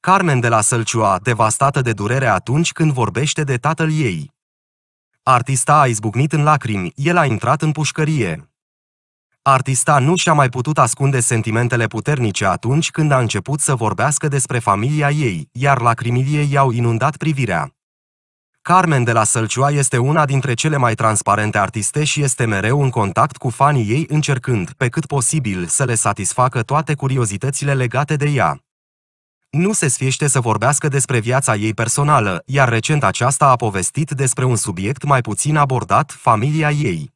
Carmen de la Sălcioa, devastată de durere atunci când vorbește de tatăl ei. Artista a izbucnit în lacrimi, el a intrat în pușcărie. Artista nu și-a mai putut ascunde sentimentele puternice atunci când a început să vorbească despre familia ei, iar lacrimile i-au inundat privirea. Carmen de la Sălcioa este una dintre cele mai transparente artiste și este mereu în contact cu fanii ei încercând, pe cât posibil, să le satisfacă toate curiozitățile legate de ea. Nu se sfiește să vorbească despre viața ei personală, iar recent aceasta a povestit despre un subiect mai puțin abordat, familia ei.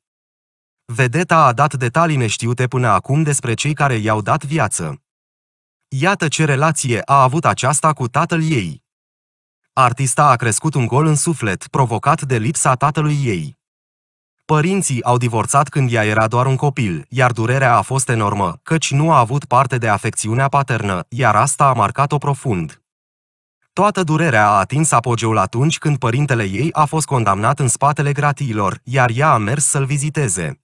Vedeta a dat detalii neștiute până acum despre cei care i-au dat viață. Iată ce relație a avut aceasta cu tatăl ei. Artista a crescut un gol în suflet, provocat de lipsa tatălui ei. Părinții au divorțat când ea era doar un copil, iar durerea a fost enormă, căci nu a avut parte de afecțiunea paternă, iar asta a marcat-o profund. Toată durerea a atins apogeul atunci când părintele ei a fost condamnat în spatele gratiilor, iar ea a mers să-l viziteze.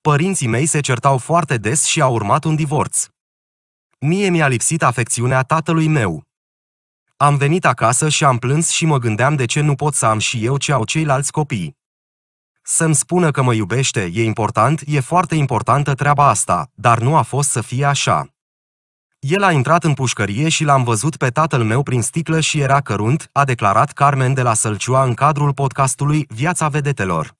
Părinții mei se certau foarte des și au urmat un divorț. Mie mi-a lipsit afecțiunea tatălui meu. Am venit acasă și am plâns și mă gândeam de ce nu pot să am și eu ce au ceilalți copii. Să-mi spună că mă iubește, e important, e foarte importantă treaba asta, dar nu a fost să fie așa. El a intrat în pușcărie și l-am văzut pe tatăl meu prin sticlă și era cărunt, a declarat Carmen de la Sălcioa în cadrul podcastului Viața Vedetelor.